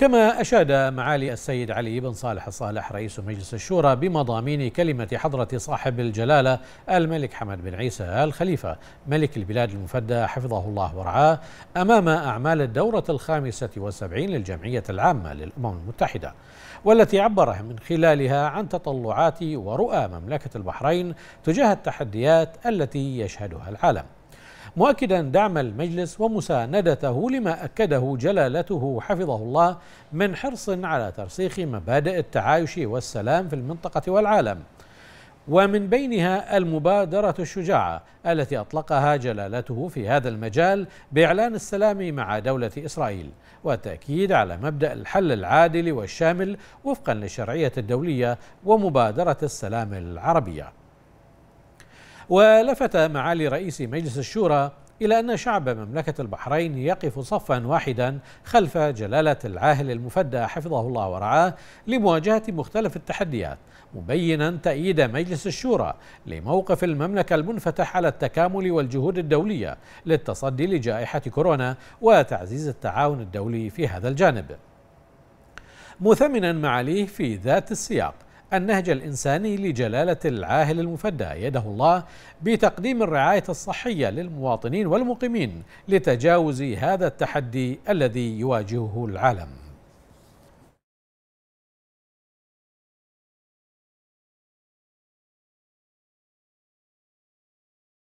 كما أشاد معالي السيد علي بن صالح الصالح رئيس مجلس الشورى بمضامين كلمة حضرة صاحب الجلالة الملك حمد بن عيسى آل خليفة ملك البلاد المفدى حفظه الله ورعاه أمام أعمال الدورة الخامسة والسبعين للجمعية العامة للأمم المتحدة والتي عبر من خلالها عن تطلعات ورؤى مملكة البحرين تجاه التحديات التي يشهدها العالم مؤكدا دعم المجلس ومساندته لما أكده جلالته حفظه الله من حرص على ترسيخ مبادئ التعايش والسلام في المنطقة والعالم ومن بينها المبادرة الشجاعة التي أطلقها جلالته في هذا المجال بإعلان السلام مع دولة إسرائيل والتأكيد على مبدأ الحل العادل والشامل وفقا للشرعية الدولية ومبادرة السلام العربية ولفت معالي رئيس مجلس الشورى إلى أن شعب مملكة البحرين يقف صفا واحدا خلف جلالة العاهل المفدى حفظه الله ورعاه لمواجهة مختلف التحديات مبينا تأييد مجلس الشورى لموقف المملكة المنفتح على التكامل والجهود الدولية للتصدي لجائحة كورونا وتعزيز التعاون الدولي في هذا الجانب مثمنا معاليه في ذات السياق النهج الإنساني لجلالة العاهل المفدى يده الله بتقديم الرعاية الصحية للمواطنين والمقيمين لتجاوز هذا التحدي الذي يواجهه العالم